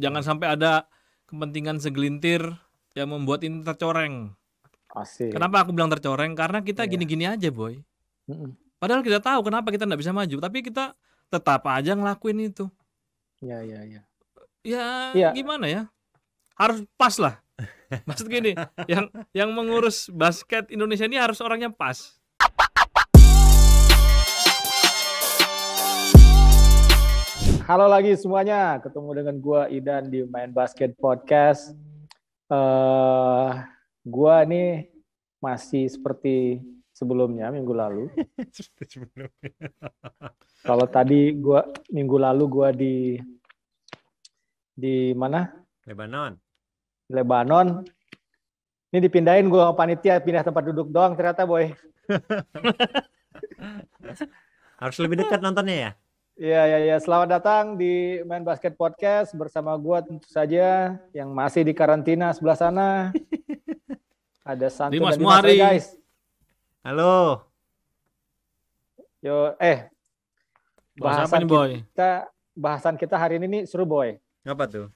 Jangan sampai ada kepentingan segelintir yang membuat ini tercoreng. Asik. Kenapa aku bilang tercoreng? Karena kita iya. gini-gini yeah. aja, boy. Padahal kita tahu kenapa kita nggak bisa maju, tapi kita tetap aja ngelakuin itu. Iya, iya, ya, ya, ya. Ya, ya. gimana ya? Harus pas lah. Maksud gini, yang yang mengurus basket Indonesia ini harus orangnya pas. Halo lagi semuanya, ketemu dengan gue Idan di Main Basket Podcast. Uh, eh, gue nih masih seperti sebelumnya minggu lalu. seperti sebelumnya. Kalau tadi gue minggu lalu gue di di mana? Lebanon. Lebanon. Ini dipindahin gue sama panitia pindah tempat duduk doang ternyata boy. Harus lebih dekat nontonnya ya. Iya, ya, ya. Selamat datang di Main Basket Podcast bersama gue tentu saja yang masih di karantina sebelah sana. Ada Santo Dimas dan Dimas Muari. guys. Halo. Yo, eh. Bahasan nih, boy? kita bahasan kita hari ini nih seru boy. Apa tuh?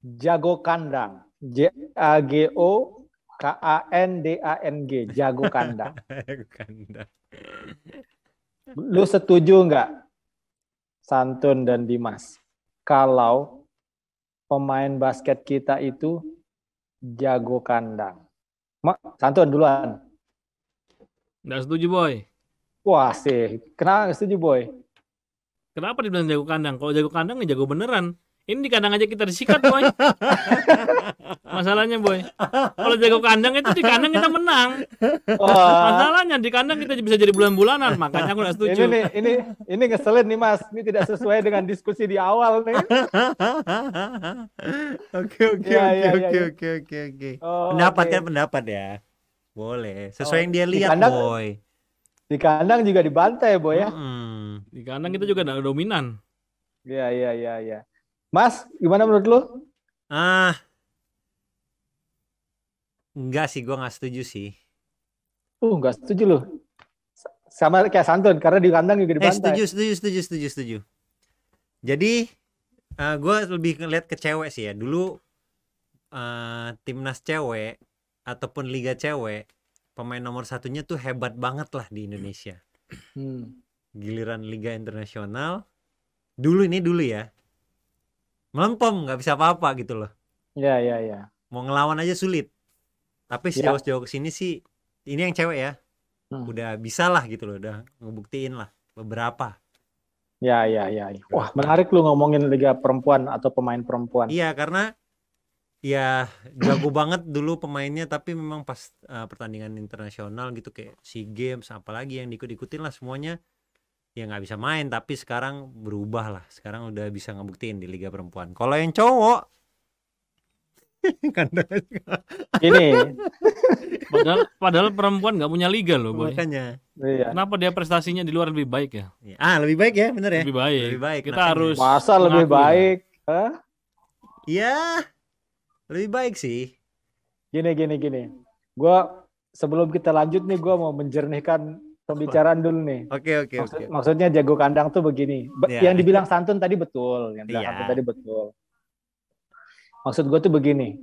Jago kandang. J A G O K A N D A N G. Jago kandang. Jago kandang. Lu setuju nggak Santun dan Dimas kalau pemain basket kita itu jago kandang? Mak, Santun duluan. Nggak setuju, Boy. Wah, sih. Kenapa setuju, Boy? Kenapa dibilang jago kandang? Kalau jago kandang, ya jago beneran. Ini di kandang aja kita disikat boy. Masalahnya boy, kalau jago kandang itu di kandang kita menang. Wah. Masalahnya di kandang kita bisa jadi bulan-bulanan, makanya aku nggak setuju. Ini ini ini ngeselin nih mas, ini tidak sesuai dengan diskusi di awal nih. Ya, ya, ya, oke oke oke oke oh, oke oke. Pendapat ya, kan pendapat ya, boleh. Sesuai oh, yang dia lihat di kandang, boy. Di kandang juga dibantai boy ya. Hmm, di kandang kita juga dominan. Iya iya iya iya. Mas, gimana menurut lo? Ah, enggak sih, gue nggak setuju sih. Uh, nggak setuju loh. Sama kayak Santun, karena di kandang juga di pantai. Eh, setuju, setuju, setuju, setuju, setuju. Jadi, uh, eh, gue lebih ngeliat ke cewek sih ya. Dulu uh, timnas cewek ataupun liga cewek, pemain nomor satunya tuh hebat banget lah di Indonesia. Hmm. Giliran liga internasional, dulu ini dulu ya, melempem nggak bisa apa-apa gitu loh ya ya ya mau ngelawan aja sulit tapi si iya. jauh sejauh kesini sih ini yang cewek ya hmm. udah bisa lah gitu loh udah ngebuktiin lah beberapa ya ya ya wah menarik lu ngomongin liga perempuan atau pemain perempuan iya karena ya jago banget dulu pemainnya tapi memang pas uh, pertandingan internasional gitu kayak sea games apalagi yang diikut-ikutin lah semuanya ya nggak bisa main tapi sekarang berubah lah sekarang udah bisa ngebuktiin di liga perempuan kalau yang cowok ini padahal padahal perempuan nggak punya liga loh boy. makanya iya. kenapa dia prestasinya di luar lebih baik ya iya. ah lebih baik ya bener ya lebih baik lebih baik kita makanya. harus masa lebih baik Hah? ya lebih baik sih gini gini gini gue sebelum kita lanjut nih gue mau menjernihkan pembicaraan dulu nih. Oke okay, oke. Okay, Maksud, okay. Maksudnya jago kandang tuh begini. Iya. Yang dibilang santun tadi betul, yang dibilang yeah. tadi betul. Maksud gue tuh begini,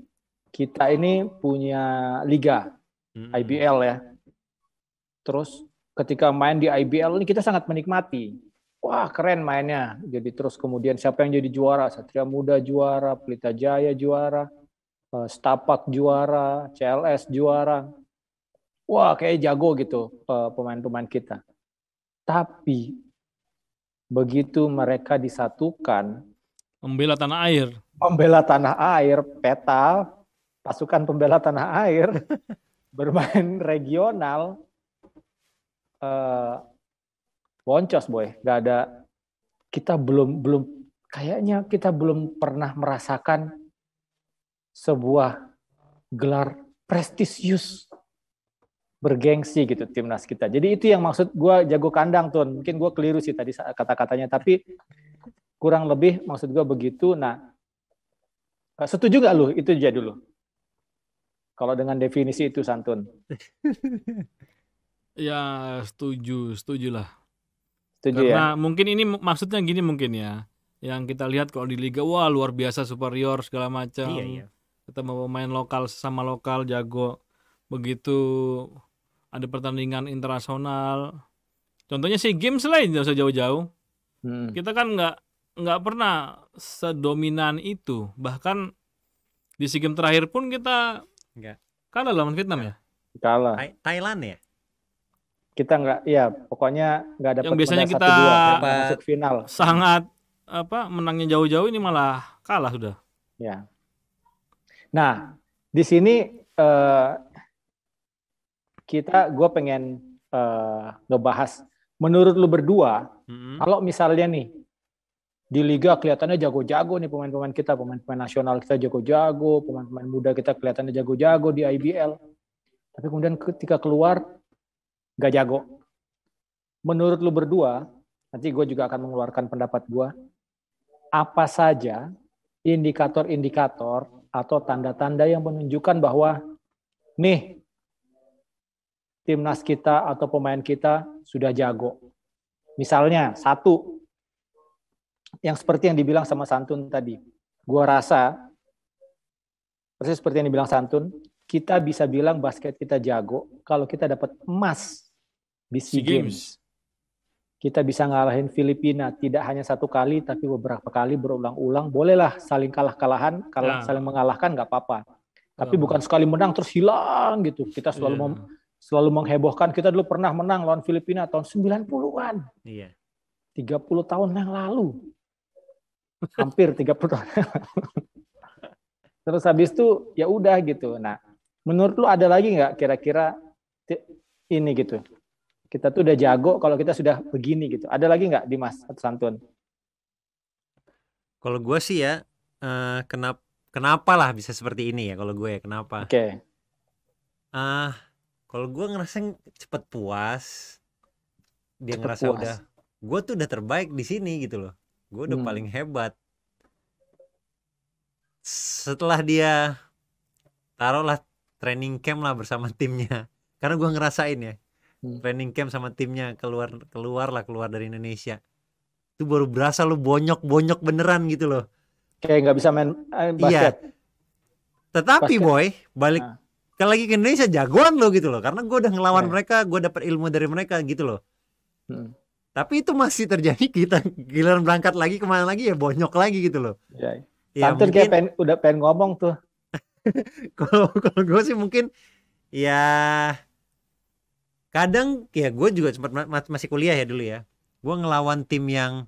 kita ini punya liga hmm. IBL ya. Terus ketika main di IBL ini kita sangat menikmati. Wah keren mainnya. Jadi terus kemudian siapa yang jadi juara? Satria Muda juara, Pelita Jaya juara, eh, Stapak juara, CLS juara wah kayak jago gitu pemain-pemain kita. Tapi begitu mereka disatukan pembela tanah air. Pembela tanah air, peta pasukan pembela tanah air bermain regional eh, boncos boy, nggak ada kita belum belum kayaknya kita belum pernah merasakan sebuah gelar prestisius bergengsi gitu timnas kita. Jadi itu yang maksud gue jago kandang tuh. Mungkin gue keliru sih tadi kata-katanya, tapi kurang lebih maksud gue begitu. Nah, eh, setuju gak lu? Itu aja dulu. Kalau dengan definisi itu santun. ya setuju, setuju lah. Setuju Karena ya? mungkin ini maksudnya gini mungkin ya. Yang kita lihat kalau di liga wah luar biasa superior segala macam. Iya, iya. Kita mau main lokal sama lokal jago begitu ada pertandingan internasional contohnya si games lain jauh usah jauh-jauh hmm. kita kan nggak nggak pernah sedominan itu bahkan di si game terakhir pun kita nggak kalah lawan Vietnam ya kalah Thailand ya kita nggak ya pokoknya nggak ada yang biasanya kita masuk final sangat apa menangnya jauh-jauh ini malah kalah sudah ya nah di sini eh, kita gue pengen uh, ngebahas menurut lu berdua hmm kalau misalnya nih di liga kelihatannya jago-jago nih pemain-pemain kita pemain-pemain nasional kita jago-jago pemain-pemain muda kita kelihatannya jago-jago di IBL tapi kemudian ketika keluar gak jago menurut lu berdua nanti gue juga akan mengeluarkan pendapat gue apa saja indikator-indikator atau tanda-tanda yang menunjukkan bahwa nih timnas kita atau pemain kita sudah jago. Misalnya satu yang seperti yang dibilang sama Santun tadi, gua rasa persis seperti yang dibilang Santun, kita bisa bilang basket kita jago kalau kita dapat emas di SEA Games. Games. Kita bisa ngalahin Filipina tidak hanya satu kali tapi beberapa kali berulang-ulang. Bolehlah saling kalah-kalahan, kalau nah. saling mengalahkan nggak apa-apa. Tapi nah. bukan sekali menang terus hilang gitu. Kita selalu yeah. Iya selalu menghebohkan. Kita dulu pernah menang lawan Filipina tahun 90-an. Iya. 30 tahun yang lalu. Hampir 30 tahun. Terus habis itu ya udah gitu. Nah, menurut lu ada lagi nggak kira-kira ini gitu? Kita tuh udah jago kalau kita sudah begini gitu. Ada lagi nggak Dimas atau Santun? Kalau gue sih ya, eh, kenapa kenapa lah bisa seperti ini ya kalau gue ya kenapa? Oke. Okay. Uh, kalau gue ngerasa cepet puas dia cepet ngerasa puas. udah gue tuh udah terbaik di sini gitu loh gue udah hmm. paling hebat setelah dia taruhlah training camp lah bersama timnya karena gue ngerasain ya hmm. training camp sama timnya keluar keluar lah keluar dari Indonesia itu baru berasa lu bonyok bonyok beneran gitu loh kayak nggak bisa main eh, iya. basket iya. tetapi basket. boy balik nah kalau lagi ke Indonesia jagoan lo gitu loh karena gue udah ngelawan yeah. mereka gue dapet ilmu dari mereka gitu loh hmm. tapi itu masih terjadi kita giliran berangkat lagi kemana lagi ya bonyok lagi gitu loh yeah. ya, Tantur mungkin... kayak pengen, udah pengen ngomong tuh kalau kalau gue sih mungkin ya kadang ya gue juga sempat masih kuliah ya dulu ya gue ngelawan tim yang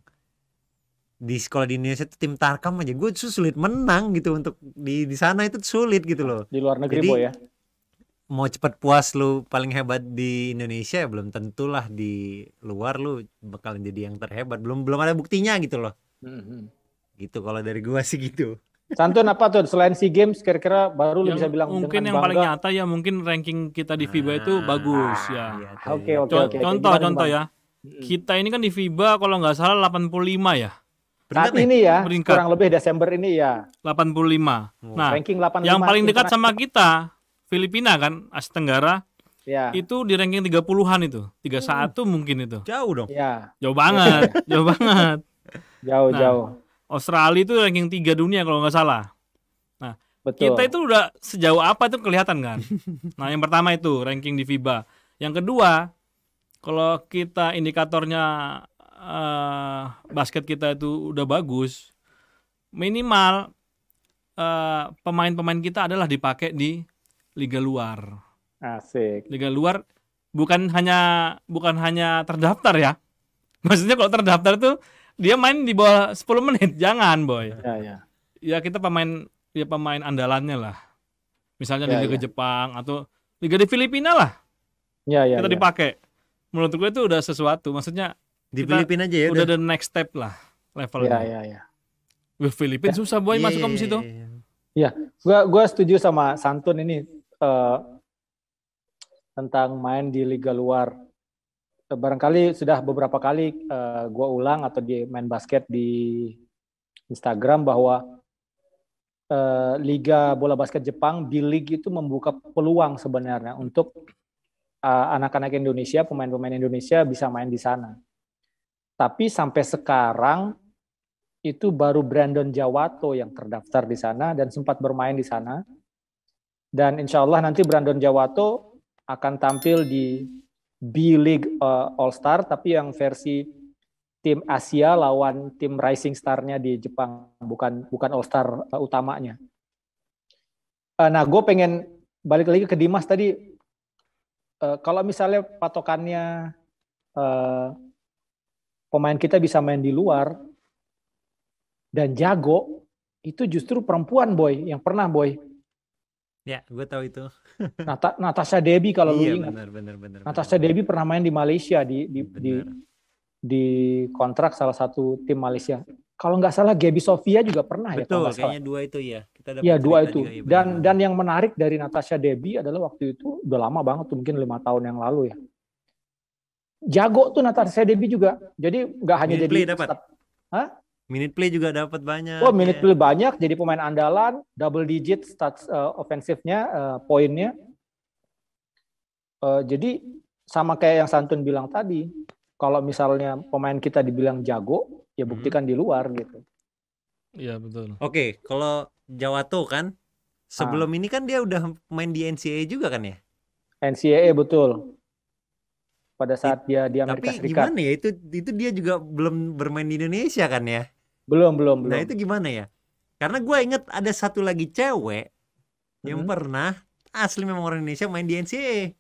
di sekolah di Indonesia itu tim Tarkam aja gue sulit menang gitu untuk di di sana itu sulit gitu loh di luar negeri Jadi, boy ya mau cepat puas lu paling hebat di Indonesia ya belum tentulah di luar lu bakalan jadi yang terhebat belum belum ada buktinya gitu loh mm-hmm. gitu kalau dari gua sih gitu Santun apa tuh selain si games kira-kira baru yang lu bisa bilang mungkin yang bangga. paling nyata ya mungkin ranking kita di FIBA itu ah, bagus ya. Iya ah, oke iya oke oke. Contoh gimana, contoh ya. Kita ini kan di FIBA kalau nggak salah 85 ya. Saat ini ya, peringkat. kurang lebih Desember ini ya. 85. lima. Nah, ranking 85 yang paling dekat sama kita Filipina kan Asia Tenggara ya. itu di ranking 30-an itu 31 hmm. mungkin itu jauh dong ya. jauh banget jauh banget jauh nah, jauh Australia itu ranking 3 dunia kalau nggak salah nah Betul. kita itu udah sejauh apa itu kelihatan kan nah yang pertama itu ranking di FIBA yang kedua kalau kita indikatornya uh, basket kita itu udah bagus minimal eh, pemain-pemain uh, pemain kita adalah dipakai di liga luar. Asik. Liga luar bukan hanya bukan hanya terdaftar ya. Maksudnya kalau terdaftar tuh dia main di bawah 10 menit, jangan, boy. Ya, ya. ya kita pemain ya pemain andalannya lah. Misalnya ya, liga ya. Jepang atau liga di Filipina lah. Ya, ya, kita ya. dipakai. Menurut gue itu udah sesuatu. Maksudnya di Filipina aja ya. Udah the next step lah levelnya. Ya, ya, ya. Filipina ya. susah boy ya, masuk ya, ke situ. Iya, ya, ya. gua gua setuju sama Santun ini uh, tentang main di liga luar. Barangkali sudah beberapa kali uh, eh, gue ulang atau di main basket di Instagram bahwa uh, liga bola basket Jepang di liga itu membuka peluang sebenarnya untuk anak anak-anak Indonesia, pemain-pemain Indonesia bisa main di sana. Tapi sampai sekarang itu baru Brandon Jawato yang terdaftar di sana dan sempat bermain di sana. Dan insya Allah nanti Brandon Jawato akan tampil di B League uh, eh, All Star, tapi yang versi tim Asia lawan tim Rising Star-nya di Jepang, bukan bukan All Star uh, eh, utamanya. Uh, nah, gue pengen balik lagi ke Dimas tadi. Uh, kalau misalnya patokannya uh, pemain kita bisa main di luar dan jago, itu justru perempuan boy yang pernah boy Ya, gue tahu itu. Nata, Natasha Debi kalau iya, lu ingat. Benar, benar, benar, Natasha benar. Debbie pernah main di Malaysia di di, di di kontrak salah satu tim Malaysia. Kalau nggak salah Gabby Sofia juga pernah ya, Betul, ya. Betul, kayaknya dua itu ya. Kita dapat ya dua itu. Juga, ya, dan dan yang menarik dari Natasha Debi adalah waktu itu udah lama banget tuh mungkin lima tahun yang lalu ya. Jago tuh Natasha Debi juga. Jadi nggak hanya jadi. Dapat. Hah? Minute play juga dapat banyak. Oh, minute ya. play banyak, jadi pemain andalan, double digit stats uh, eh, ofensifnya, uh, eh, poinnya. Uh, jadi sama kayak yang Santun bilang tadi, kalau misalnya pemain kita dibilang jago, ya hmm. buktikan hmm. di luar gitu. Iya betul. Oke, okay, kalau Jawato kan sebelum ah. ini kan dia udah main di NCAA juga kan ya? NCAA betul. Pada saat It, dia di Amerika tapi Serikat. Tapi gimana ya itu itu dia juga belum bermain di Indonesia kan ya? Belum, belum, belum. Nah, itu gimana ya? Karena gue inget ada satu lagi cewek hmm. yang pernah asli memang orang Indonesia main di NCAA.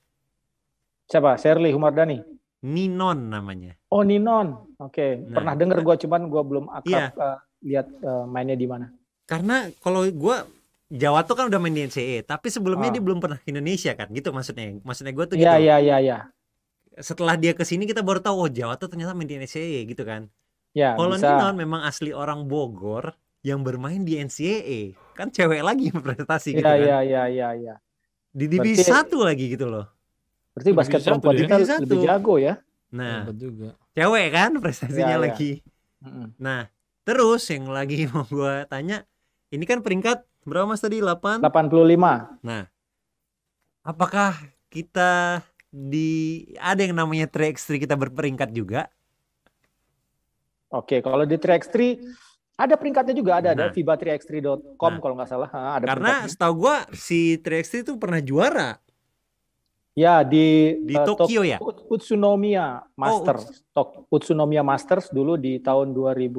Siapa? Sherly Humardani? Ninon namanya. Oh, Ninon. Oke, okay. nah, pernah denger nah. gue cuman gue belum akrab iya. uh, lihat uh, mainnya di mana. Karena kalau gue Jawa tuh kan udah main di NCAA, tapi sebelumnya oh. dia ah. belum pernah ke Indonesia kan, gitu maksudnya. Maksudnya gue tuh. Iya gitu. iya iya. Ya. Setelah dia kesini kita baru tahu oh Jawa tuh ternyata main di NCAA gitu kan. Ya, Holland bisa. Inon memang asli orang Bogor yang bermain di NCAA. Kan cewek lagi yang prestasi ya, gitu kan. Iya, iya, iya, iya. Di DB1 lagi gitu loh. Berarti di basket perempuan kita ya? lebih jago ya. Nah, juga. cewek kan iya, prestasinya ya, lagi. Ya. Nah, terus yang lagi mau gue tanya, ini kan peringkat berapa mas tadi? 8? 85. Nah, apakah kita di ada yang namanya 3x3 kita berperingkat juga? Oke, okay. kalau di 3x3 ada peringkatnya juga ada nah. ada fiba3x3.com nah. kalau nggak salah. Nah, ada Karena peringkatnya. setahu gua si 3x3 itu pernah juara. Ya di, di uh, Tokyo Tok ya. Utsunomiya Masters. Oh, Uts Tok Utsunomiya Masters dulu di tahun 2000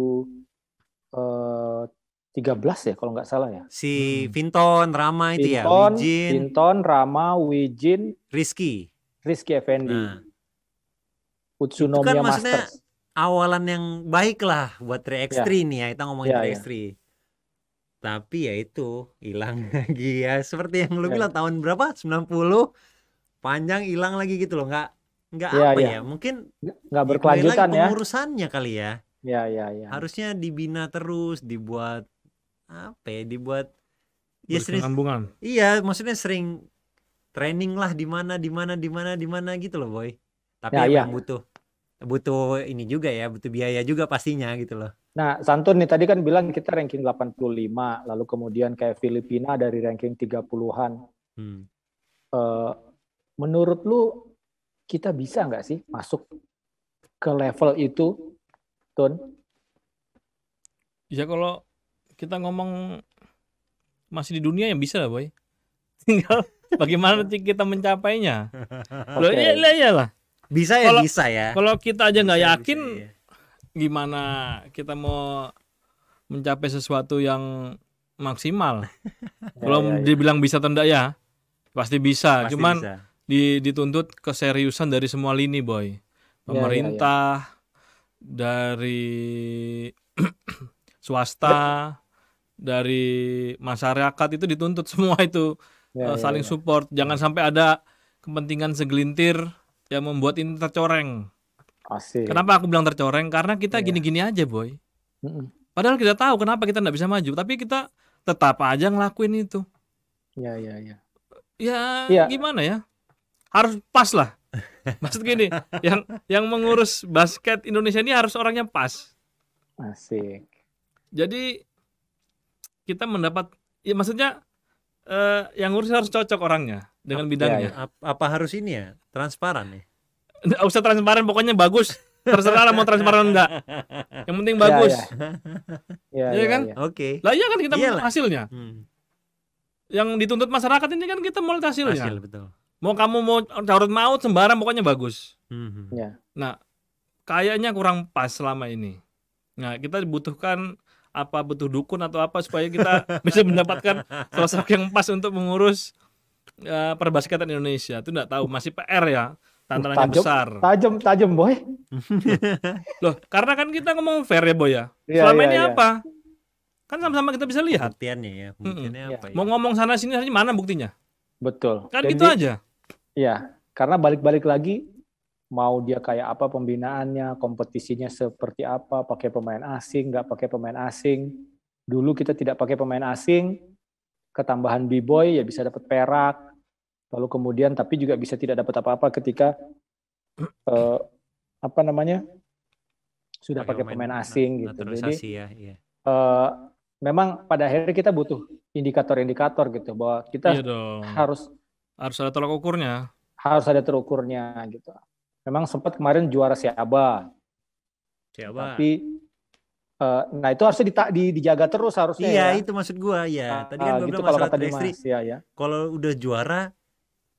uh, 13 ya kalau nggak salah ya. Si hmm. Vinton Rama itu ya, Vinton, ya. Wijin. Vinton Rama Wijin Rizky. Rizky Effendi. Nah. Utsunomiya kan Masters awalan yang baik lah buat 3x3 iya. nih ya kita ngomongin yeah, iya, iya. 3x3 tapi ya itu hilang lagi ya seperti yang lu yeah. bilang tahun berapa 90 panjang hilang lagi gitu loh nggak nggak yeah, apa ya. ya mungkin nggak berkelanjutan ya? pengurusannya kali ya ya ya ya harusnya dibina terus dibuat apa ya dibuat ya sering iya maksudnya sering training lah di mana di mana di mana di mana gitu loh boy tapi ya, ya. butuh butuh ini juga ya, butuh biaya juga pastinya gitu loh. Nah, Santun nih tadi kan bilang kita ranking 85, lalu kemudian kayak Filipina dari ranking 30-an. Hmm. Uh, menurut lu kita bisa nggak sih masuk ke level itu, Tun? Ya kalau kita ngomong masih di dunia yang bisa lah, Boy. Tinggal bagaimana nanti kita mencapainya. Loh, okay. iya, iya lah. Bisa ya kalo, bisa ya. Kalau kita aja nggak yakin bisa, ya. gimana kita mau mencapai sesuatu yang maksimal. kalau ya, ya, dibilang bisa tanda ya, pasti bisa. Pasti Cuman bisa. Di, dituntut keseriusan dari semua lini, boy. Iya, iya, Pemerintah dari swasta, dari masyarakat itu dituntut semua itu ya, saling support. Jangan sampai ada kepentingan segelintir yang membuat ini tercoreng. Asik. Kenapa aku bilang tercoreng? Karena kita iya. gini-gini yeah. aja, boy. Padahal kita tahu kenapa kita tidak bisa maju, tapi kita tetap aja ngelakuin itu. Iya, iya, ya, ya, ya. Ya, ya. gimana ya? Harus pas lah. Maksud gini, yang yang mengurus basket Indonesia ini harus orangnya pas. Asik. Jadi kita mendapat, ya maksudnya eh, yang ngurus harus cocok orangnya dengan bidangnya. Ya, ya. Apa, apa harus ini ya? Transparan nih. Ya? usah transparan, pokoknya bagus. Terserah lah mau transparan enggak. Yang penting ya, bagus. Ya. Ya, iya ya. ya, ya, kan? Ya, Oke. Okay. Lah iya kan kita mau hasilnya. Hmm. Yang dituntut masyarakat ini kan kita mau hasilnya. Hasil betul. Mau kamu mau carut maut sembarang pokoknya bagus. Hmm, hmm. Ya. Nah, kayaknya kurang pas selama ini. Nah, kita dibutuhkan apa butuh dukun atau apa supaya kita bisa mendapatkan sosok yang pas untuk mengurus uh, perbasketan Indonesia itu nggak tahu masih PR ya tantangannya tajem, besar. Tajam, tajam boy. Loh, karena kan kita ngomong fair ya boy ya. Yeah, Selama yeah, ini yeah. apa? Kan sama-sama kita bisa lihat. Buktiannya ya. Buktiannya mm iya. -mm. apa? Ya? Mau ngomong sana sini mana buktinya? Betul. Kan Dan gitu di, aja. ya karena balik-balik lagi mau dia kayak apa pembinaannya, kompetisinya seperti apa, pakai pemain asing, nggak pakai pemain asing. Dulu kita tidak pakai pemain asing, ketambahan b-boy ya bisa dapat perak lalu kemudian tapi juga bisa tidak dapat apa-apa ketika eh, apa namanya sudah pakai pemain, pemain asing gitu jadi ya, iya. eh, memang pada akhirnya kita butuh indikator-indikator gitu bahwa kita iya harus harus ada tolak ukurnya harus ada terukurnya gitu memang sempat kemarin juara siaba siaba tapi Eh, nah itu harusnya di, di, dijaga terus harusnya. Iya ya. itu maksud gua ya. Tadi kan ah, gua gitu bilang masalah istri. ya, ya. Kalau udah juara,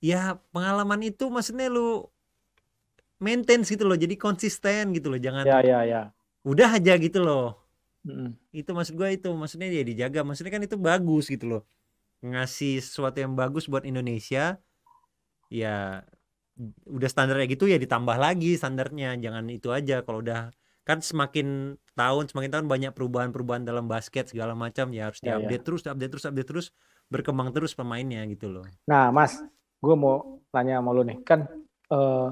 ya pengalaman itu maksudnya lu maintain gitu loh. Jadi konsisten gitu loh. Jangan. Ya ya ya. Udah aja gitu loh. Mm. Itu maksud gua itu maksudnya ya dijaga. Maksudnya kan itu bagus gitu loh. Ngasih sesuatu yang bagus buat Indonesia. Ya udah standarnya gitu ya ditambah lagi standarnya. Jangan itu aja kalau udah kan semakin tahun semakin tahun banyak perubahan-perubahan dalam basket segala macam ya harus iya, iya. diupdate ya, ya. terus, update terus, update terus, berkembang terus pemainnya gitu loh. Nah, Mas, gue mau tanya sama lo nih, kan uh,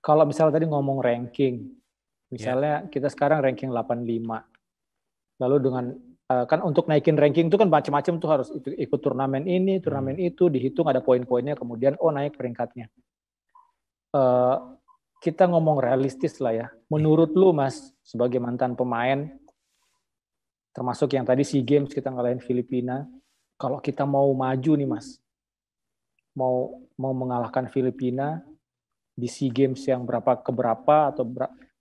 kalau misalnya tadi ngomong ranking, ya. misalnya yeah. kita sekarang ranking 85, lalu dengan uh, kan untuk naikin ranking itu kan macam-macam tuh harus ikut turnamen ini, turnamen hmm. itu, dihitung ada poin-poinnya, kemudian oh naik peringkatnya. Uh, kita ngomong realistis lah ya. Menurut lu Mas sebagai mantan pemain termasuk yang tadi SEA Games kita ngalahin Filipina, kalau kita mau maju nih Mas. Mau mau mengalahkan Filipina di SEA Games yang berapa keberapa atau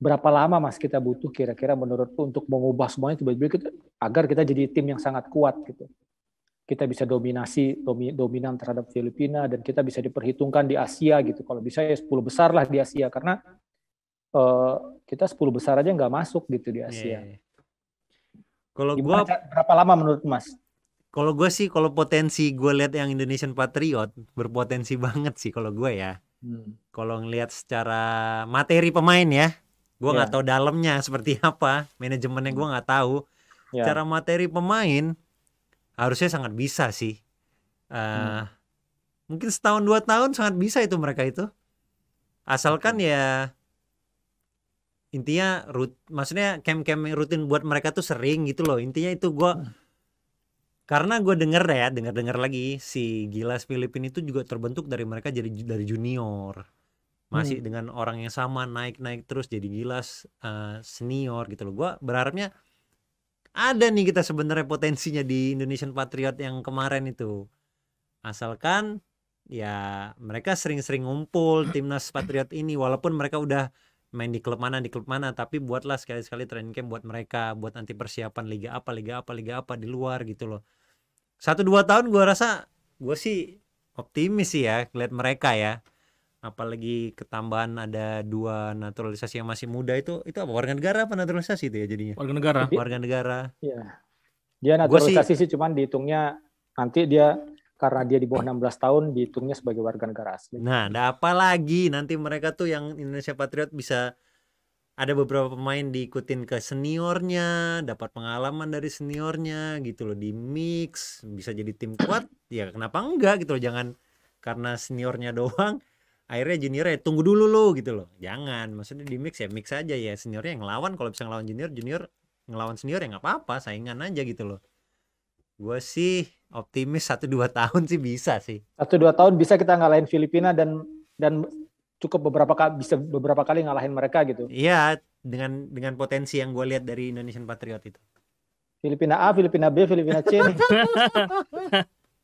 berapa lama Mas kita butuh kira-kira menurut lu untuk mengubah semuanya tiba-tiba gitu, agar kita jadi tim yang sangat kuat gitu kita bisa dominasi dominan terhadap Filipina dan kita bisa diperhitungkan di Asia gitu. Kalau bisa ya 10 besar lah di Asia karena uh, kita 10 besar aja nggak masuk gitu di iya, Asia. Yeah. Iya. Kalau gua berapa lama menurut Mas? Kalau gue sih kalau potensi gue lihat yang Indonesian Patriot berpotensi banget sih kalau gue ya. Hmm. Kalau ngelihat secara materi pemain ya, gue nggak yeah. tahu dalamnya seperti apa, manajemennya gue nggak tahu. Yeah. Iya. Cara materi pemain harusnya sangat bisa sih uh, hmm. mungkin setahun dua tahun sangat bisa itu mereka itu asalkan okay. ya intinya rut maksudnya camp-camp rutin buat mereka tuh sering gitu loh intinya itu gue hmm. karena gue denger ya denger dengar lagi si Gilas Filipin itu juga terbentuk dari mereka jadi dari junior masih hmm. dengan orang yang sama naik naik terus jadi Gilas uh, senior gitu loh gue berharapnya ada nih kita sebenarnya potensinya di Indonesian Patriot yang kemarin itu asalkan ya mereka sering-sering ngumpul timnas Patriot ini walaupun mereka udah main di klub mana di klub mana tapi buatlah sekali-sekali training camp buat mereka buat nanti persiapan liga apa liga apa liga apa di luar gitu loh satu dua tahun gua rasa gua sih optimis sih ya lihat mereka ya apalagi ketambahan ada dua naturalisasi yang masih muda itu itu apa warga negara apa naturalisasi itu ya jadinya warga negara warga negara ya dia naturalisasi sih, sih cuman dihitungnya nanti dia karena dia di bawah 16 tahun dihitungnya sebagai warga negara asli nah ada apa lagi nanti mereka tuh yang Indonesia Patriot bisa ada beberapa pemain diikutin ke seniornya dapat pengalaman dari seniornya gitu loh di mix bisa jadi tim kuat ya kenapa enggak gitu loh jangan karena seniornya doang akhirnya juniornya tunggu dulu lo gitu loh jangan maksudnya di mix ya mix aja ya seniornya yang lawan kalau bisa ngelawan junior junior ngelawan senior ya nggak apa-apa saingan aja gitu loh gue sih optimis satu dua tahun sih bisa sih satu dua tahun bisa kita ngalahin Filipina dan dan cukup beberapa kali bisa beberapa kali ngalahin mereka gitu iya dengan dengan potensi yang gue lihat dari Indonesian Patriot itu Filipina A Filipina B Filipina C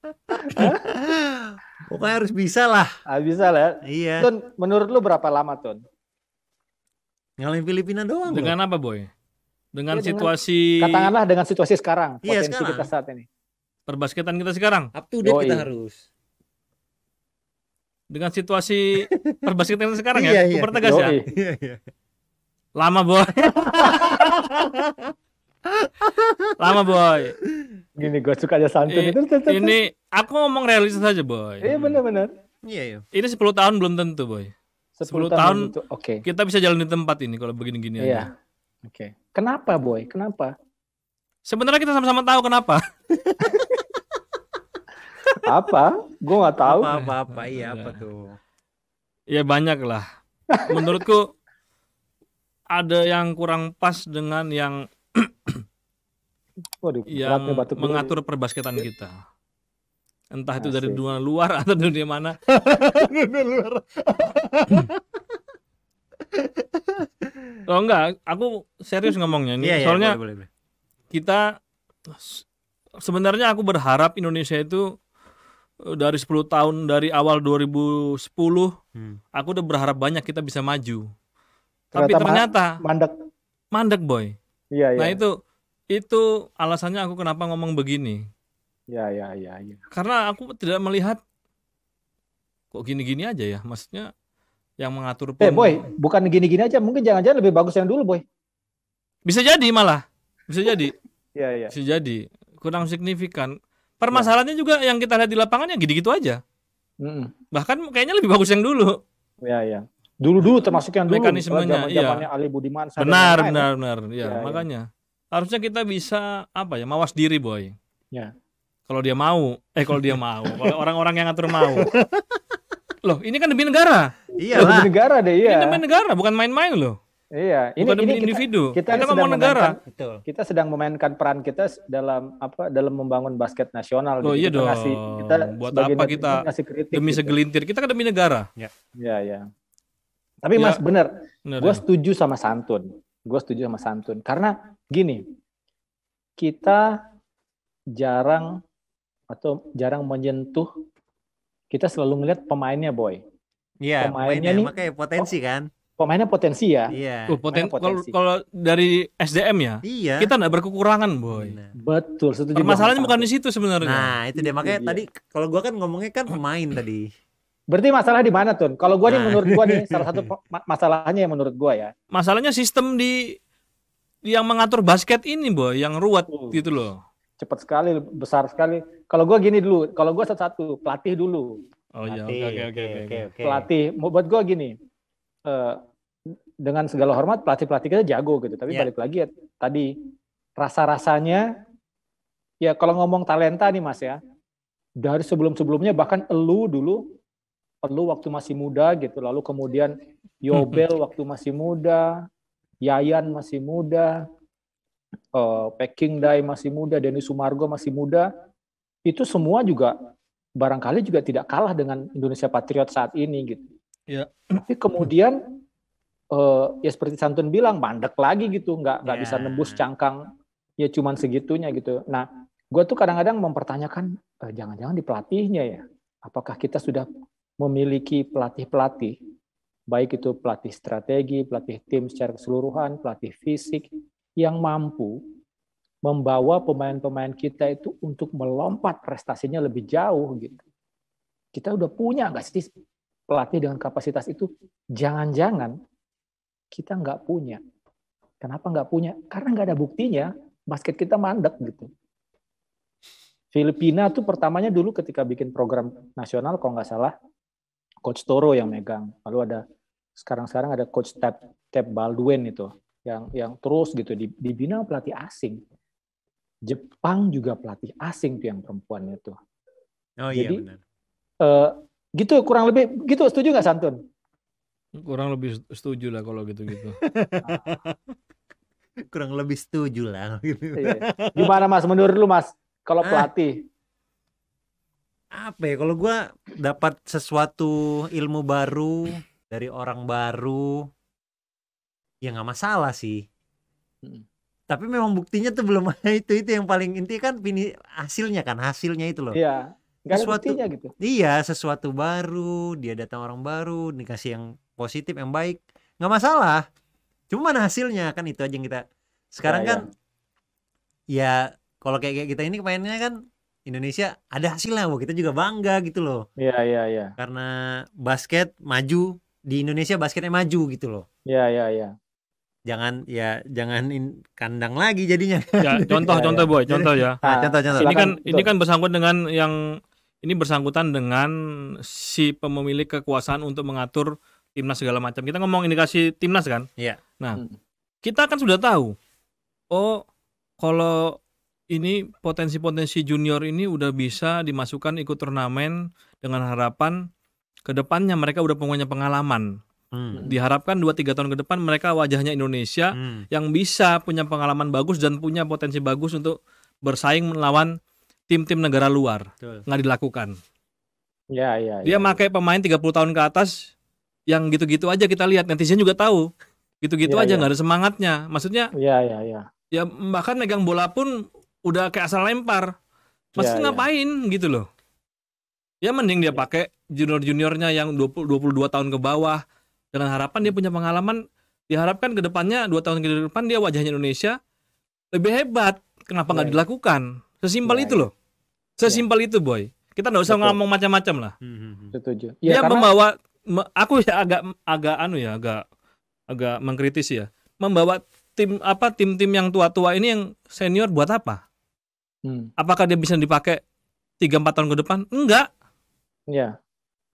Pokoknya harus bisa lah. Ah, bisa lah. Ya. Iya. Tun, menurut lu berapa lama Tun? Ngalahin Filipina doang. Dengan loh. apa boy? Dengan ya, situasi. Dengan, katakanlah dengan situasi sekarang. Iya, potensi sekarang. kita saat ini. Perbasketan kita sekarang. Up to date kita harus. Dengan situasi perbasketan kita sekarang ya. Iya, iya. Pertegas ya. Iya, iya. Lama boy. Lama boy. Gini gue suka aja santun itu. Ini aku ngomong realistis aja boy. Iya benar-benar. Iya iya. Ini 10 tahun belum tentu boy. 10, 10 tahun. Oke. Okay. Kita bisa jalan di tempat ini kalau begini-gini iya. aja. Oke. Okay. Kenapa boy? Kenapa? Sebenarnya kita sama-sama tahu kenapa. apa? Gue gak tahu. Apa apa, apa iya apa tuh? Ya banyak lah. Menurutku ada yang kurang pas dengan yang Waduh, yang batuk mengatur perbasketan kita. Entah itu dari dunia luar atau dunia mana. dunia luar. oh enggak, aku serius ngomongnya ini. Yeah, yeah, Soalnya boleh, boleh. kita sebenarnya aku berharap Indonesia itu eh, dari 10 tahun dari awal 2010 hmm. aku udah berharap banyak kita bisa maju. Ternyata Tapi ternyata mandek mandek boy. Iya, yeah, Nah, itu itu alasannya aku kenapa ngomong begini. Ya, ya, ya, ya. Karena aku tidak melihat kok gini-gini aja ya. Maksudnya yang mengatur eh, pun. Eh, hey boy, bukan gini-gini aja. Mungkin jangan-jangan lebih bagus yang dulu, boy. Bisa jadi malah. Bisa jadi. ya, ya. Bisa jadi. Kurang signifikan. Permasalahannya ya. juga yang kita lihat di lapangannya ya gitu-gitu aja. Mm -mm. Bahkan kayaknya lebih bagus yang dulu. Ya, ya dulu dulu termasuk yang dulu mekanismenya iya. benar benar benar iya, ya, ya, makanya ya harusnya kita bisa apa ya mawas diri boy ya kalau dia mau eh kalau dia mau kalau orang-orang yang ngatur mau loh ini kan demi negara iya demi negara deh iya ini demi negara bukan main-main loh Iya, ini, Bukan ini individu. Kita, kita mau negara. Betul. Kita sedang memainkan peran kita dalam apa dalam membangun basket nasional. Oh gitu. iya kita dong. Ngasih, kita buat apa kita demi gitu. segelintir kita kan demi negara. Ya, ya. ya. Tapi ya. Mas benar, gue ya. setuju sama santun. Gue setuju sama santun. Karena gini, kita jarang atau jarang menyentuh, kita selalu ngeliat pemainnya, Boy. Iya, pemainnya, pemainnya nih, makanya potensi kan. Pemainnya potensi ya. Iya. poten potensi. Kalau dari SDM ya, iya. kita nggak berkekurangan, boy. Betul. Setuju masalahnya bukan di situ sebenarnya. Nah, itu dia makanya iya. tadi kalau gue kan ngomongnya kan pemain tadi. Berarti masalah di mana tuh? Kalau gue nah. menurut gue nih salah satu masalahnya yang menurut gue ya. Masalahnya sistem di yang mengatur basket ini, boy, yang ruwet uh, gitu loh. Cepat sekali, besar sekali. Kalau gue gini dulu, kalau gue satu-satu pelatih dulu. Oh iya, oke oke oke. Pelatih, buat gue gini, uh, dengan segala hormat pelatih-pelatih kita jago gitu, tapi yeah. balik lagi ya tadi rasa-rasanya ya kalau ngomong talenta nih mas ya dari sebelum-sebelumnya bahkan elu dulu perlu waktu masih muda gitu lalu kemudian Yobel waktu masih muda Yayan masih muda uh, Peking Dai masih muda Denny Sumargo masih muda itu semua juga barangkali juga tidak kalah dengan Indonesia Patriot saat ini gitu ya. tapi kemudian uh, ya seperti Santun bilang mandek lagi gitu nggak nggak ya. bisa nembus cangkang ya cuman segitunya gitu nah gue tuh kadang-kadang mempertanyakan eh, jangan-jangan di pelatihnya ya apakah kita sudah memiliki pelatih-pelatih, baik itu pelatih strategi, pelatih tim secara keseluruhan, pelatih fisik, yang mampu membawa pemain-pemain kita itu untuk melompat prestasinya lebih jauh gitu. Kita udah punya nggak sih pelatih dengan kapasitas itu? Jangan-jangan kita nggak punya. Kenapa nggak punya? Karena nggak ada buktinya. Basket kita mandek gitu. Filipina tuh pertamanya dulu ketika bikin program nasional kalau nggak salah Coach Toro yang megang. Lalu ada sekarang-sekarang ada Coach Tab Tab Baldwin itu yang yang terus gitu dibina pelatih asing. Jepang juga pelatih asing tuh yang perempuan itu. Oh iya benar. Uh, gitu kurang lebih gitu setuju nggak Santun? Kurang lebih setuju lah kalau gitu-gitu. kurang lebih setuju lah. Iya. Gimana Mas? Menurut lu Mas, kalau eh. pelatih apa ya kalau gue dapat sesuatu ilmu baru dari orang baru ya nggak masalah sih hmm. tapi memang buktinya tuh belum ada itu itu yang paling inti kan ini hasilnya kan hasilnya itu loh iya gak sesuatu ada gitu iya sesuatu baru dia datang orang baru dikasih yang positif yang baik nggak masalah cuman hasilnya kan itu aja yang kita sekarang ya, kan ya, ya kalau kayak kita ini kemainnya kan Indonesia ada hasilnya, wah kita juga bangga gitu loh. Iya iya iya. Karena basket maju di Indonesia basketnya maju gitu loh. Iya iya iya. Jangan ya jangan in, kandang lagi jadinya. Ya, iya, contoh yeah, contoh yeah. boy, contoh ya. Nah, contoh contoh. Ini kan ini kan bersangkut dengan yang ini bersangkutan dengan si pemilik kekuasaan untuk mengatur timnas segala macam. Kita ngomong indikasi timnas kan? Iya. Nah, hmm. kita kan sudah tahu. Oh, kalau ini potensi-potensi junior ini udah bisa dimasukkan ikut turnamen dengan harapan kedepannya mereka udah punya pengalaman. Hmm. Diharapkan 2-3 tahun ke depan mereka wajahnya Indonesia hmm. yang bisa punya pengalaman bagus dan punya potensi bagus untuk bersaing melawan tim-tim negara luar. Betul. Nggak dilakukan. Ya, ya, ya. Dia ya. pakai pemain 30 tahun ke atas yang gitu-gitu aja kita lihat netizen juga tahu. Gitu-gitu ya, aja ya. nggak ada semangatnya. Maksudnya Ya, ya, ya. Ya bahkan megang bola pun udah kayak asal lempar. maksudnya yeah, ya. ngapain yeah. gitu loh. Ya mending dia pakai junior-juniornya yang 20 22 tahun ke bawah dengan harapan dia punya pengalaman diharapkan ke depannya dua tahun ke depan dia wajahnya Indonesia lebih hebat. Kenapa nggak yeah. Ya. dilakukan? Sesimpel yeah. itu ya. loh. Sesimpel yeah. itu, boy. Kita nggak usah Betul. ngomong macam-macam lah. Hmm, hmm, hmm. Setuju. Ya, dia karena... membawa aku ya agak agak anu ya, agak agak mengkritisi ya. Membawa tim apa tim-tim yang tua-tua ini yang senior buat apa? Hmm. Apakah dia bisa dipakai tiga empat tahun ke depan? Enggak. Ya.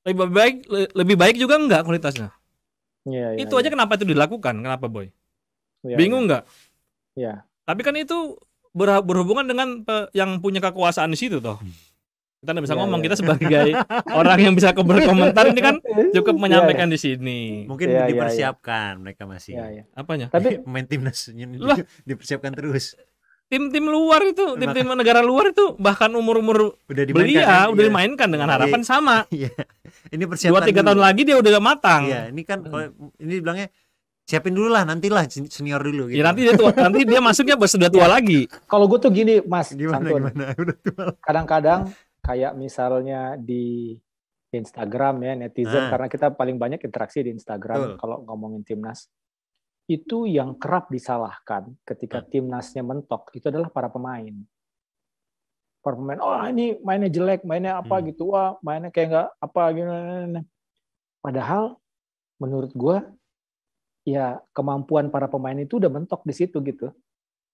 Lebih baik lebih baik juga enggak kualitasnya. Iya, ya, itu Itu aja iya. kenapa itu dilakukan? Kenapa, Boy? Iya, Bingung iya. enggak? Ya. Tapi kan itu berhubungan dengan yang punya kekuasaan di situ toh. Hmm. Kita bisa ya, ngomong ya. kita sebagai orang yang bisa berkomentar ini kan cukup menyampaikan ya, ya. di sini. Mungkin ya, dipersiapkan ya, ya. mereka masih. Ya, ya. Apanya? Tapi main timnas dipersiapkan terus tim-tim luar itu, tim-tim negara luar itu bahkan umur-umur udah dimainkan, belia udah iya. dimainkan dengan harapan iya. sama. Iya. Ini persiapan dua tiga tahun lagi dia udah gak matang. Iya, ini kan hmm. ini bilangnya siapin dulu lah nantilah senior dulu gitu. Ya nanti dia tua, nanti dia masuknya pas sudah tua iya. lagi. Kalau gue tuh gini, Mas. Gimana Santun. Kadang-kadang kayak misalnya di Instagram ya netizen ah. karena kita paling banyak interaksi di Instagram kalau ngomongin timnas itu yang kerap disalahkan ketika hmm. timnasnya mentok itu adalah para pemain. Para pemain, oh ini mainnya jelek, mainnya apa hmm. gitu, wah mainnya kayak nggak apa gitu. Padahal menurut gue ya kemampuan para pemain itu udah mentok di situ gitu.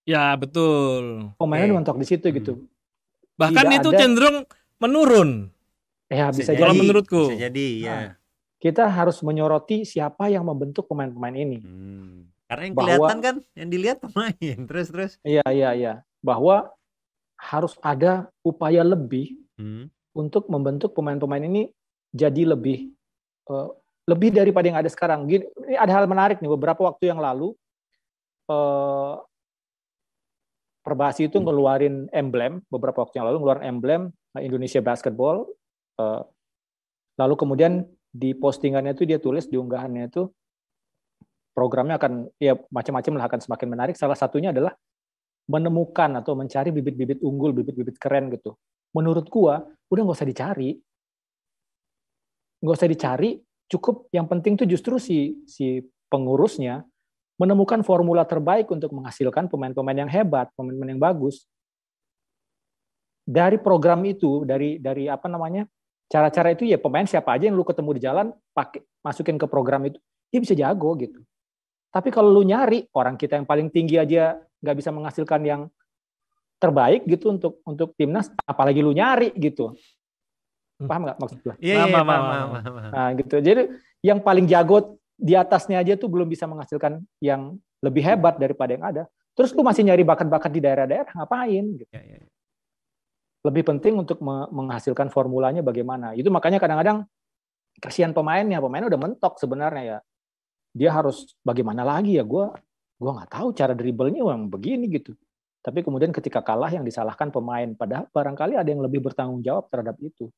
Ya betul. Pemainnya udah mentok di situ gitu. hmm. gitu. Bahkan Tidak itu ada... cenderung menurun. Ya bisa, bisa jadi. Kalau menurutku. Bisa jadi ya. Nah, kita harus menyoroti siapa yang membentuk pemain-pemain ini. Hmm. Karena yang bahwa, kelihatan kan, yang dilihat pemain, terus terus. Iya iya iya, bahwa harus ada upaya lebih hmm. untuk membentuk pemain-pemain ini jadi lebih uh, lebih daripada yang ada sekarang. Gini, ini ada hal menarik nih. Beberapa waktu yang lalu uh, eh, Perbasi itu hmm. ngeluarin emblem beberapa waktu yang lalu ngeluarin emblem eh, Indonesia Basketball. Uh, lalu kemudian di postingannya itu dia tulis di unggahannya itu programnya akan ya macam-macam lah akan semakin menarik. Salah satunya adalah menemukan atau mencari bibit-bibit unggul, bibit-bibit keren gitu. Menurut gua udah nggak usah dicari, nggak usah dicari. Cukup yang penting tuh justru si si pengurusnya menemukan formula terbaik untuk menghasilkan pemain-pemain yang hebat, pemain-pemain yang bagus. Dari program itu, dari dari apa namanya cara-cara itu ya pemain siapa aja yang lu ketemu di jalan pakai masukin ke program itu dia bisa jago gitu tapi kalau lu nyari orang kita yang paling tinggi aja nggak bisa menghasilkan yang terbaik gitu untuk untuk timnas apalagi lu nyari gitu hmm. paham nggak maksud gue? Iya, iya, Nah gitu jadi yang paling jago di atasnya aja tuh belum bisa menghasilkan yang lebih hebat daripada yang ada terus lu masih nyari bakat-bakat di daerah-daerah ngapain gitu. Ya, ya, ya lebih penting untuk menghasilkan formulanya bagaimana. Itu makanya kadang-kadang kasihan pemainnya, pemainnya udah mentok sebenarnya ya. Dia harus bagaimana lagi ya gue gue nggak tahu cara dribblenya yang begini gitu. Tapi kemudian ketika kalah yang disalahkan pemain, padahal barangkali ada yang lebih bertanggung jawab terhadap itu.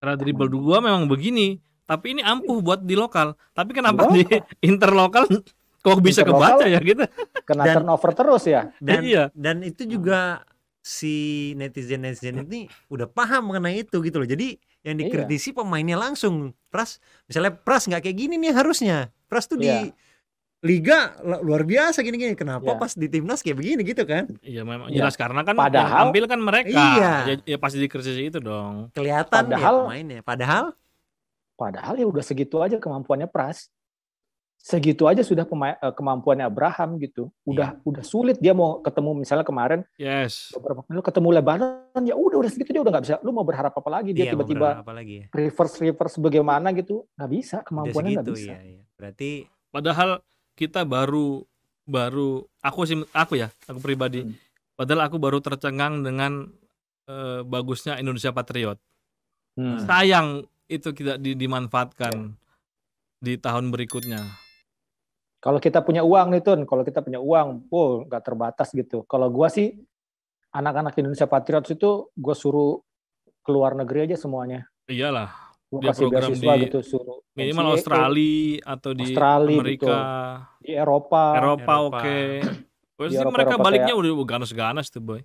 Cara dribble nah, dua memang begini, tapi ini ampuh buat di lokal. Tapi kenapa iya. di interlokal kok bisa interlokal, kebaca ya gitu? Kena dan, turnover terus ya. Dan, dan iya. dan itu juga si netizen netizen ini udah paham mengenai itu gitu loh. Jadi yang iya. dikritisi iya. pemainnya langsung. Pras misalnya Pras nggak kayak gini nih harusnya. Pras tuh iya. di liga luar biasa gini-gini. Kenapa iya. pas di timnas kayak begini gitu kan? Iya memang iya. jelas karena kan padahal ambil kan mereka. Iya. Ya, ya pasti dikritisi itu dong. Kelihatan padahal, ya pemainnya. Padahal padahal ya udah segitu aja kemampuannya Pras segitu aja sudah eh, kemampuannya Abraham gitu. Udah yeah. udah sulit dia mau ketemu misalnya kemarin yes. beberapa kali ketemu Lebanon ya udah udah segitu dia udah nggak bisa. Lu mau berharap apa lagi dia iya, tiba-tiba yeah, reverse reverse bagaimana gitu nggak bisa kemampuannya nggak bisa. Ya, ya. Berarti padahal kita baru baru aku sih aku ya aku pribadi hmm. padahal aku baru tercengang dengan eh, bagusnya Indonesia Patriot. Hmm. Sayang itu tidak dimanfaatkan yeah. di tahun berikutnya. Kalau kita punya uang nih Tun, kalau kita punya uang, wow nggak terbatas gitu. Kalau gue sih anak-anak Indonesia Patriots itu gue suruh keluar negeri aja semuanya. Iyalah. gue kasih beasiswa gitu suruh minimal NCAA, Australia atau di Australia, gitu. Amerika, gitu. di Eropa. Eropa, Eropa. oke. Okay. Pasti mereka Eropa baliknya kayak... udah ganas-ganas tuh boy.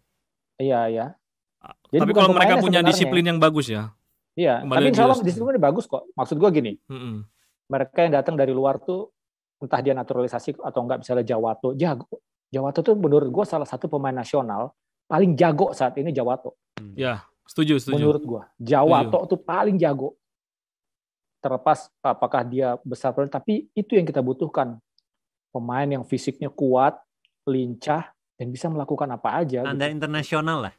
Iya iya. Ah, Jadi Tapi kalau mereka punya disiplin yang bagus ya. Iya. Kembali Tapi insya Allah disiplinnya bagus kok. Maksud gue gini. Mm -mm. Mereka yang datang dari luar tuh entah dia naturalisasi atau enggak misalnya Jawato jago Jawato tuh menurut gue salah satu pemain nasional paling jago saat ini Jawato hmm. ya setuju setuju menurut gue Jawato setuju. tuh paling jago terlepas apakah dia besar tapi itu yang kita butuhkan pemain yang fisiknya kuat lincah dan bisa melakukan apa aja anda gitu. internasional lah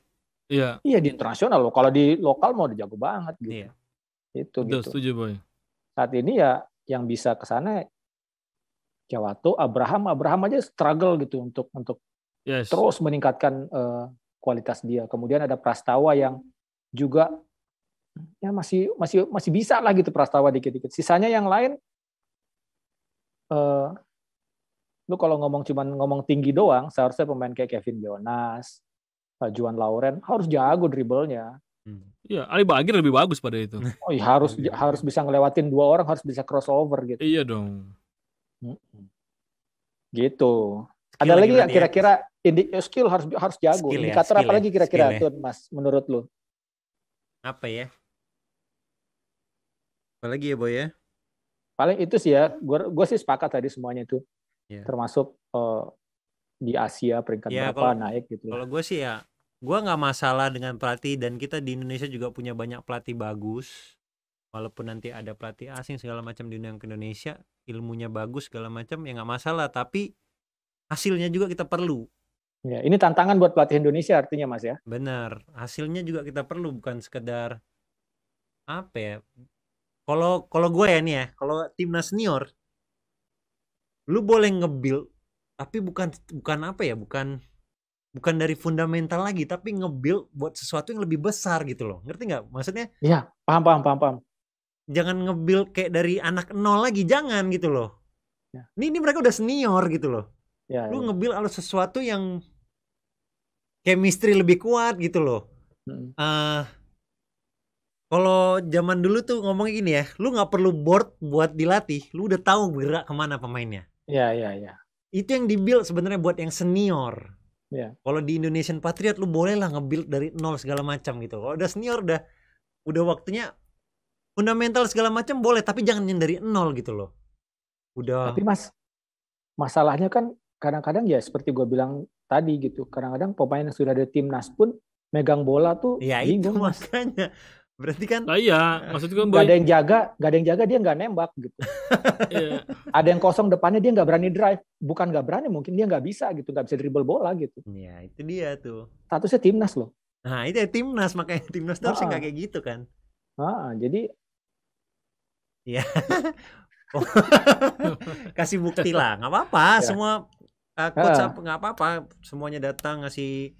iya iya di internasional loh kalau di lokal mau jago banget gitu iya. itu gitu setuju boy saat ini ya yang bisa ke sana Jawato, Abraham, Abraham aja struggle gitu untuk untuk yes. terus meningkatkan uh, kualitas dia. Kemudian ada Prastawa yang juga ya masih masih masih bisa lah gitu Prastawa dikit-dikit. Sisanya yang lain uh, lu kalau ngomong cuman ngomong tinggi doang, seharusnya pemain kayak Kevin Jonas, eh, Juan Lauren harus jago dribblenya. Hmm. Iya, Ali Bagir lebih bagus pada itu. Oh, iya, harus iya. harus bisa ngelewatin dua orang, harus bisa crossover gitu. Iya dong. Gitu. Skill Ada lagi nggak ya? kira-kira ya? skill harus harus jago. Skill ya, Indikator ya, apa lagi ya, kira-kira ya. tuh Mas menurut lu? Apa ya? Apalagi ya Boy ya? Paling itu sih ya. Gue sih sepakat tadi semuanya itu. Yeah. Termasuk uh, di Asia peringkat yeah, berapa kalau, naik gitu. Kalau gue sih ya, gue nggak masalah dengan pelatih dan kita di Indonesia juga punya banyak pelatih bagus. Walaupun nanti ada pelatih asing segala macam diundang ke Indonesia, ilmunya bagus segala macam ya nggak masalah tapi hasilnya juga kita perlu ya ini tantangan buat pelatih Indonesia artinya mas ya benar hasilnya juga kita perlu bukan sekedar apa ya kalau kalau gue ya nih ya kalau timnas senior lu boleh ngebil tapi bukan bukan apa ya bukan bukan dari fundamental lagi tapi ngebil buat sesuatu yang lebih besar gitu loh ngerti nggak maksudnya Iya. paham paham paham paham jangan ngebuild kayak dari anak nol lagi jangan gitu loh ya. ini mereka udah senior gitu loh ya, lu ya. ngebuild harus sesuatu yang chemistry lebih kuat gitu loh hmm. uh, kalau zaman dulu tuh ngomong gini ya lu nggak perlu board buat dilatih lu udah tahu gerak kemana pemainnya ya ya ya itu yang dibuild sebenarnya buat yang senior ya. kalau di Indonesian Patriot lu boleh bolehlah ngebuild dari nol segala macam gitu kalau udah senior udah udah waktunya fundamental segala macam boleh tapi jangan yang dari nol gitu loh udah tapi mas masalahnya kan kadang-kadang ya seperti gue bilang tadi gitu kadang-kadang pemain yang sudah ada timnas pun megang bola tuh ya bingung, itu makanya berarti kan nah, iya maksud gue gak ada yang jaga gak ada yang jaga dia nggak nembak gitu yeah. ada yang kosong depannya dia nggak berani drive bukan nggak berani mungkin dia nggak bisa gitu nggak bisa dribble bola gitu ya itu dia tuh statusnya timnas loh nah itu ya, timnas makanya timnas tuh harusnya nggak ah. kayak gitu kan Ah, jadi Iya. Oh. kasih bukti lah, nggak apa-apa. Ya. Semua uh, coach nggak apa-apa. Semuanya datang ngasih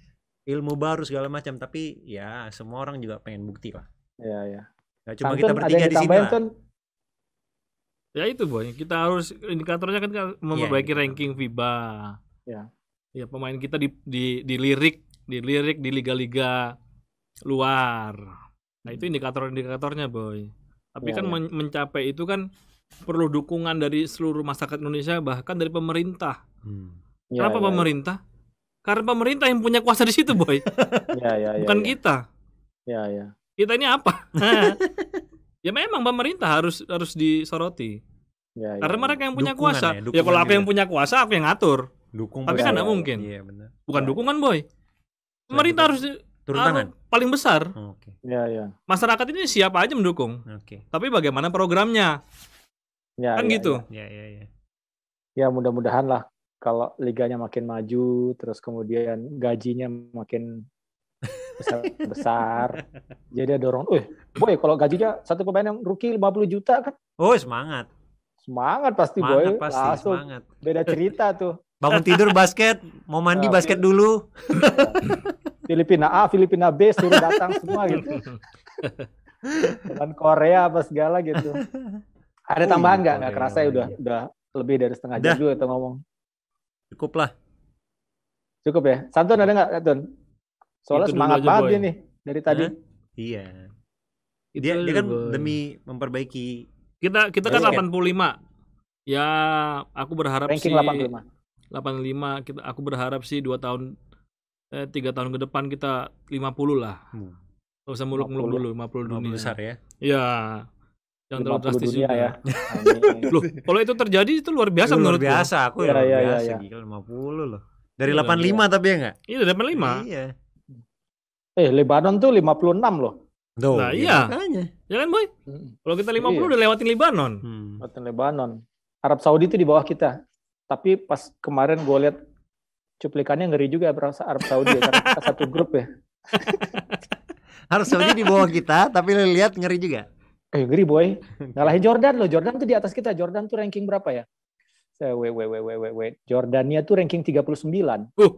ilmu baru segala macam. Tapi ya semua orang juga pengen bukti lah. Iya ya. Gak cuma Santun, kita bertiga di sini Ya itu boy. Kita harus indikatornya kan, kan iya, memperbaiki ya, ranking FIBA. Ya. Ya pemain kita di, di dilirik, dilirik di liga-liga luar. Nah itu hmm. indikator-indikatornya boy. Tapi ya, kan ya. mencapai itu kan perlu dukungan dari seluruh masyarakat Indonesia bahkan dari pemerintah. Hmm. Ya, Kenapa ya, pemerintah? Karena pemerintah yang punya kuasa di situ, boy. ya, ya, ya, Bukan ya. kita. Ya ya. Kita ini apa? ya memang pemerintah harus harus disoroti. Ya, ya. Karena mereka yang punya dukungan kuasa. Ya, ya kalau aku yang punya kuasa, aku yang ngatur. Dukung Tapi kan ya, mungkin. Iya, benar. Bukan ya. dukungan, boy. Pemerintah harus turun anu, tangan paling besar. Oh, okay. Ya, ya. Masyarakat ini siapa aja mendukung. Okay. Tapi bagaimana programnya? Ya, kan ya, gitu. Ya. ya, ya, ya. Ya, mudah-mudahan lah kalau liganya makin maju, terus kemudian gajinya makin besar besar. Jadi ada dorong, eh, boy kalau gajinya satu pemain yang rookie 50 juta kan. Oh, semangat. Semangat pasti semangat, boy. Pasti, Langsung. Semangat. Beda cerita tuh. Bangun tidur basket, mau mandi ya, basket dulu. Filipina A, Filipina B suruh datang semua gitu. Dan Korea apa segala gitu. Ada tambahan nggak? Nggak kerasa ya udah udah lebih dari setengah jam juga kita ngomong. Cukup lah. Cukup ya. Santun ada nggak, Santun? Soalnya Itu semangat banget dia nih dari tadi. Hah? Iya. Itu dia, dia kan boy. demi memperbaiki. Kita kita kan 85. Ya, aku berharap Ranking sih 85. 85 kita aku berharap sih dua tahun eh, tiga tahun ke depan kita 50 lah hmm. gak usah muluk-muluk dulu 50 50 dunia besar ya iya jangan terlalu drastis juga ya. loh kalau itu terjadi itu luar biasa itu menurut luar biasa gua. aku ya, ya, ya, biasa ya. ya. gila 50 loh dari ya, 85 ya. tapi ya enggak iya 85 iya eh Lebanon tuh 56 loh Duh, nah iya makanya. ya kan boy hmm. kalau kita 50 iya. udah lewatin Lebanon hmm. lewatin Lebanon Arab Saudi itu di bawah kita tapi pas kemarin gue lihat cuplikannya ngeri juga Arab Saudi ya, karena satu grup ya. Arab Saudi di bawah kita, tapi lihat ngeri juga. Eh, ngeri boy. Ngalahin Jordan loh. Jordan tuh di atas kita. Jordan tuh ranking berapa ya? Wait, wait, wait, wait, wait. Jordania tuh ranking 39. Uh,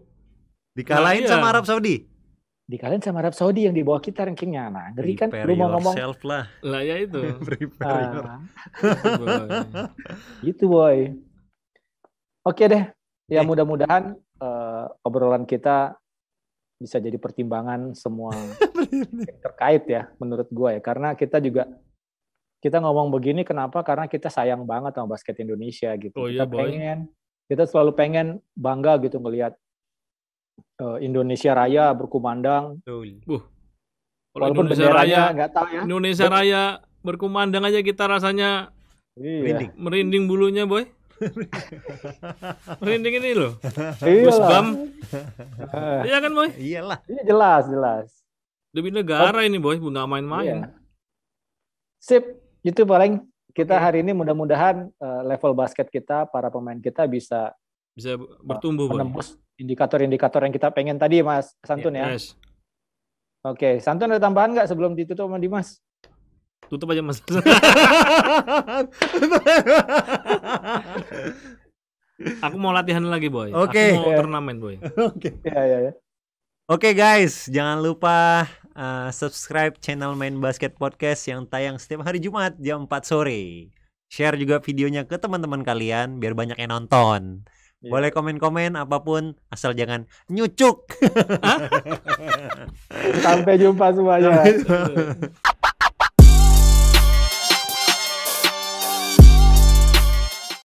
dikalahin nah, sama Arab Saudi? Dikalahin sama Arab Saudi yang di bawah kita rankingnya. Nah, ngeri kan. lu mau ngomong. lah. Lah ya itu. Prepare uh, boy. Oke deh. Ya eh. mudah-mudahan uh, obrolan kita bisa jadi pertimbangan semua terkait ya menurut gue ya karena kita juga kita ngomong begini kenapa karena kita sayang banget sama basket Indonesia gitu oh, kita iya, pengen boy. kita selalu pengen bangga gitu ngelihat uh, Indonesia Raya berkumandang uh, walaupun Indonesia Raya nggak tahu ya Indonesia Raya berkumandang aja kita rasanya iya. merinding bulunya boy merinding ini loh. Gusbam. Eh. iya kan, Boy? Iyalah. Iya jelas, jelas. Demi negara ini, Boy, bunda main-main. Iya. Sip, itu paling kita hari ini mudah-mudahan eh, level basket kita, para pemain kita bisa bisa eh, bertumbuh, uh, menembus indikator-indikator yang kita pengen tadi, Mas Santun iya, ya. Yes. Oke, Santun ada tambahan nggak sebelum ditutup sama Dimas? tutup aja mas aku mau latihan lagi boy oke okay. aku mau yeah. turnamen boy oke okay. ya ya ya okay, guys jangan lupa uh, subscribe channel main basket podcast yang tayang setiap hari Jumat jam 4 sore share juga videonya ke teman-teman kalian biar banyak yang nonton yeah. boleh komen-komen apapun asal jangan nyucuk sampai jumpa semuanya sampai